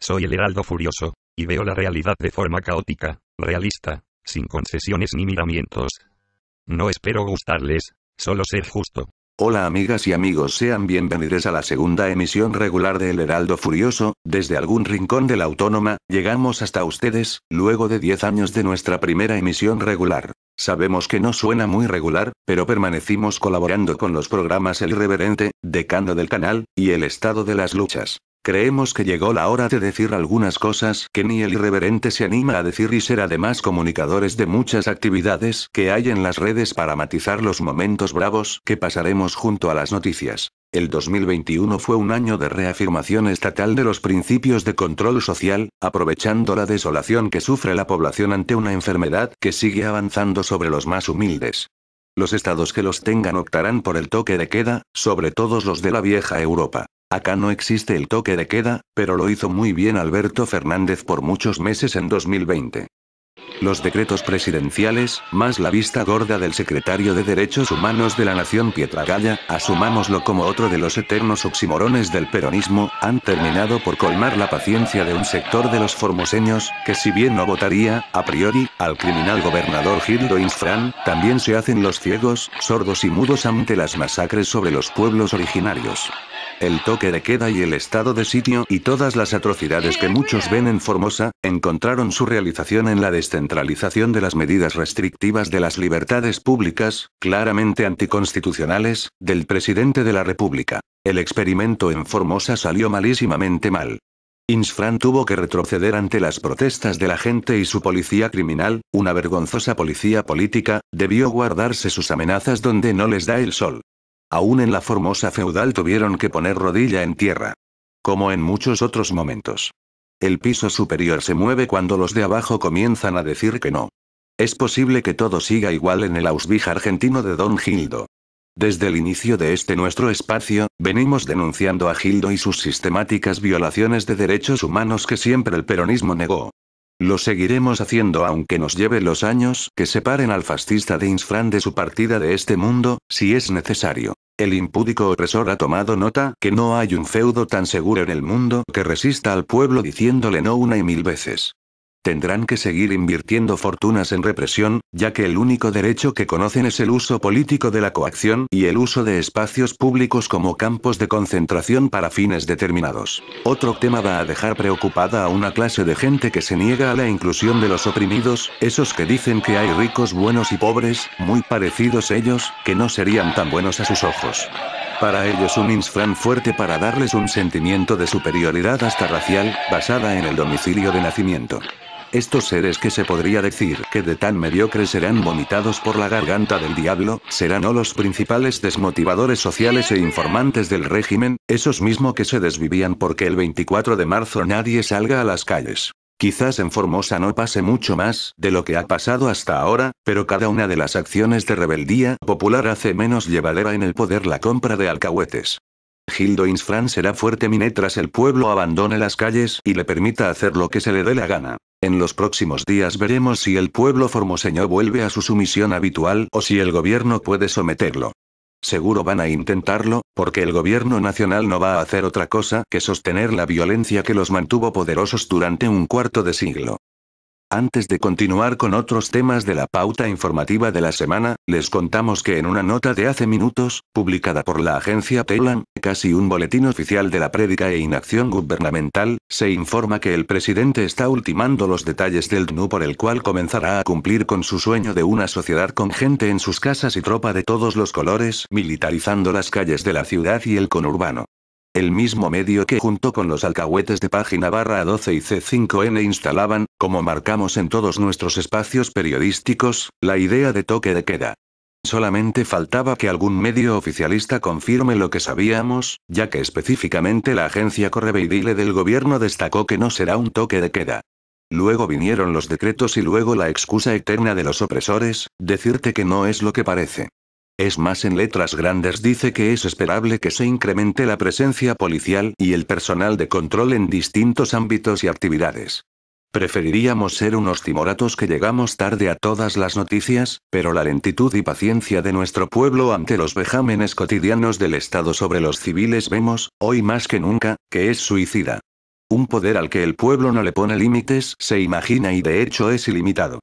Soy el heraldo furioso, y veo la realidad de forma caótica, realista, sin concesiones ni miramientos. No espero gustarles, solo ser justo. Hola amigas y amigos sean bienvenidos a la segunda emisión regular de El Heraldo Furioso, desde algún rincón de la autónoma, llegamos hasta ustedes, luego de 10 años de nuestra primera emisión regular. Sabemos que no suena muy regular, pero permanecimos colaborando con los programas El Irreverente, Decano del Canal, y El Estado de las Luchas. Creemos que llegó la hora de decir algunas cosas que ni el irreverente se anima a decir y ser además comunicadores de muchas actividades que hay en las redes para matizar los momentos bravos que pasaremos junto a las noticias. El 2021 fue un año de reafirmación estatal de los principios de control social, aprovechando la desolación que sufre la población ante una enfermedad que sigue avanzando sobre los más humildes. Los estados que los tengan optarán por el toque de queda, sobre todos los de la vieja Europa. Acá no existe el toque de queda, pero lo hizo muy bien Alberto Fernández por muchos meses en 2020. Los decretos presidenciales, más la vista gorda del secretario de Derechos Humanos de la Nación Pietra asumámoslo como otro de los eternos oximorones del peronismo, han terminado por colmar la paciencia de un sector de los formoseños, que si bien no votaría, a priori, al criminal gobernador Gildo Insfrán, también se hacen los ciegos, sordos y mudos ante las masacres sobre los pueblos originarios el toque de queda y el estado de sitio y todas las atrocidades que muchos ven en Formosa, encontraron su realización en la descentralización de las medidas restrictivas de las libertades públicas, claramente anticonstitucionales, del presidente de la República. El experimento en Formosa salió malísimamente mal. Insfran tuvo que retroceder ante las protestas de la gente y su policía criminal, una vergonzosa policía política, debió guardarse sus amenazas donde no les da el sol. Aún en la Formosa feudal tuvieron que poner rodilla en tierra. Como en muchos otros momentos. El piso superior se mueve cuando los de abajo comienzan a decir que no. Es posible que todo siga igual en el Ausbija argentino de Don Gildo. Desde el inicio de este nuestro espacio, venimos denunciando a Gildo y sus sistemáticas violaciones de derechos humanos que siempre el peronismo negó. Lo seguiremos haciendo aunque nos lleve los años que separen al fascista de Insfran de su partida de este mundo, si es necesario. El impúdico opresor ha tomado nota que no hay un feudo tan seguro en el mundo que resista al pueblo diciéndole no una y mil veces. Tendrán que seguir invirtiendo fortunas en represión, ya que el único derecho que conocen es el uso político de la coacción y el uso de espacios públicos como campos de concentración para fines determinados. Otro tema va a dejar preocupada a una clase de gente que se niega a la inclusión de los oprimidos, esos que dicen que hay ricos buenos y pobres, muy parecidos ellos, que no serían tan buenos a sus ojos. Para ellos un Insfran fuerte para darles un sentimiento de superioridad hasta racial, basada en el domicilio de nacimiento. Estos seres que se podría decir que de tan mediocre serán vomitados por la garganta del diablo, serán o los principales desmotivadores sociales e informantes del régimen, esos mismos que se desvivían porque el 24 de marzo nadie salga a las calles. Quizás en Formosa no pase mucho más de lo que ha pasado hasta ahora, pero cada una de las acciones de rebeldía popular hace menos llevadera en el poder la compra de alcahuetes. Gildo Insfran será fuerte mientras el pueblo abandone las calles y le permita hacer lo que se le dé la gana. En los próximos días veremos si el pueblo formoseño vuelve a su sumisión habitual o si el gobierno puede someterlo. Seguro van a intentarlo, porque el gobierno nacional no va a hacer otra cosa que sostener la violencia que los mantuvo poderosos durante un cuarto de siglo. Antes de continuar con otros temas de la pauta informativa de la semana, les contamos que en una nota de hace minutos, publicada por la agencia Telam, casi un boletín oficial de la prédica e inacción gubernamental, se informa que el presidente está ultimando los detalles del DNU por el cual comenzará a cumplir con su sueño de una sociedad con gente en sus casas y tropa de todos los colores, militarizando las calles de la ciudad y el conurbano el mismo medio que junto con los alcahuetes de página barra 12 y C5N instalaban, como marcamos en todos nuestros espacios periodísticos, la idea de toque de queda. Solamente faltaba que algún medio oficialista confirme lo que sabíamos, ya que específicamente la agencia correveidile del gobierno destacó que no será un toque de queda. Luego vinieron los decretos y luego la excusa eterna de los opresores, decirte que no es lo que parece. Es más, en letras grandes dice que es esperable que se incremente la presencia policial y el personal de control en distintos ámbitos y actividades. Preferiríamos ser unos timoratos que llegamos tarde a todas las noticias, pero la lentitud y paciencia de nuestro pueblo ante los vejámenes cotidianos del Estado sobre los civiles vemos, hoy más que nunca, que es suicida. Un poder al que el pueblo no le pone límites se imagina y de hecho es ilimitado.